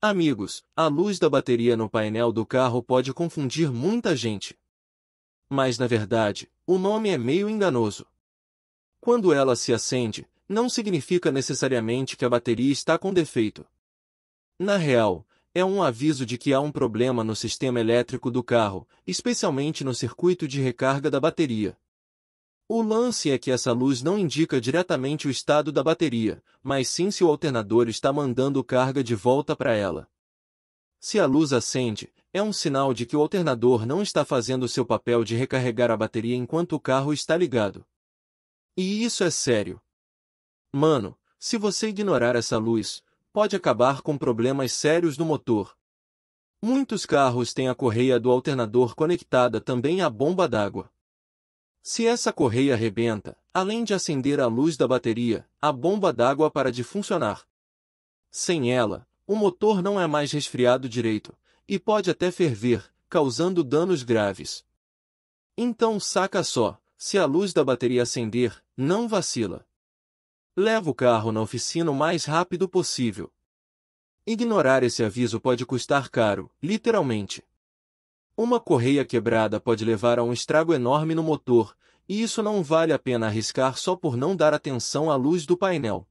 Amigos, a luz da bateria no painel do carro pode confundir muita gente. Mas na verdade, o nome é meio enganoso. Quando ela se acende, não significa necessariamente que a bateria está com defeito. Na real, é um aviso de que há um problema no sistema elétrico do carro, especialmente no circuito de recarga da bateria. O lance é que essa luz não indica diretamente o estado da bateria, mas sim se o alternador está mandando carga de volta para ela. Se a luz acende, é um sinal de que o alternador não está fazendo seu papel de recarregar a bateria enquanto o carro está ligado. E isso é sério. Mano, se você ignorar essa luz, pode acabar com problemas sérios no motor. Muitos carros têm a correia do alternador conectada também à bomba d'água. Se essa correia arrebenta, além de acender a luz da bateria, a bomba d'água para de funcionar. Sem ela, o motor não é mais resfriado direito, e pode até ferver, causando danos graves. Então saca só, se a luz da bateria acender, não vacila. Leva o carro na oficina o mais rápido possível. Ignorar esse aviso pode custar caro, literalmente. Uma correia quebrada pode levar a um estrago enorme no motor, e isso não vale a pena arriscar só por não dar atenção à luz do painel.